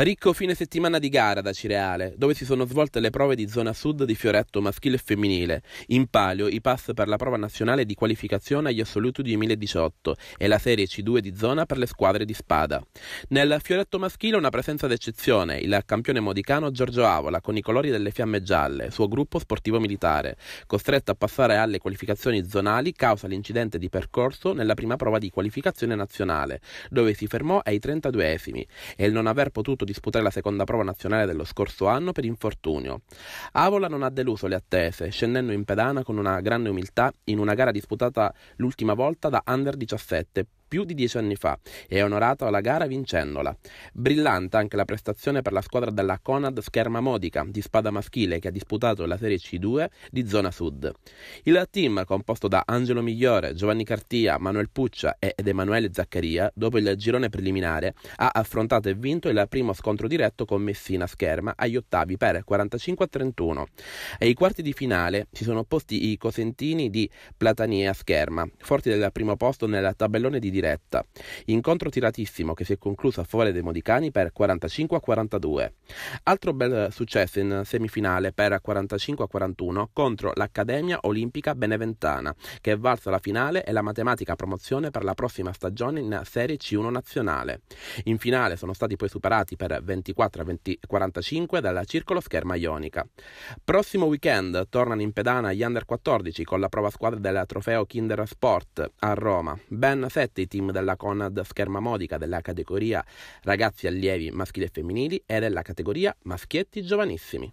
Ricco fine settimana di gara da Cireale, dove si sono svolte le prove di zona sud di fioretto maschile e femminile. In palio i pass per la prova nazionale di qualificazione agli assoluti 2018 e la serie C2 di zona per le squadre di spada. Nel fioretto maschile una presenza d'eccezione, il campione modicano Giorgio Avola con i colori delle fiamme gialle, suo gruppo sportivo militare, costretto a passare alle qualificazioni zonali causa l'incidente di percorso nella prima prova di qualificazione nazionale, dove si fermò ai 32esimi e il non aver potuto disputare la seconda prova nazionale dello scorso anno per infortunio. Avola non ha deluso le attese, scendendo in pedana con una grande umiltà in una gara disputata l'ultima volta da Under 17, più di dieci anni fa e è onorato alla gara vincendola. Brillante anche la prestazione per la squadra della Conad Scherma Modica di spada maschile che ha disputato la Serie C2 di zona sud. Il team, composto da Angelo Migliore, Giovanni Cartia, Manuel Puccia ed Emanuele Zaccaria, dopo il girone preliminare, ha affrontato e vinto il primo scontro diretto con Messina Scherma agli ottavi per 45-31. Ai quarti di finale si sono opposti i Cosentini di Platania Scherma, forti del primo posto nel tabellone di diretta. Incontro tiratissimo che si è concluso a favore dei modicani per 45 a 42. Altro bel successo in semifinale per 45 a 41 contro l'Accademia Olimpica Beneventana, che è valso la finale e la matematica promozione per la prossima stagione in Serie C1 nazionale. In finale sono stati poi superati per 24 a 45 dalla Circolo Scherma Ionica. Prossimo weekend tornano in pedana gli Under 14 con la prova squadra del trofeo Kinder Sport a Roma. Ben 7 team della Conad Scherma Modica della categoria ragazzi allievi maschili e femminili e della categoria maschietti giovanissimi.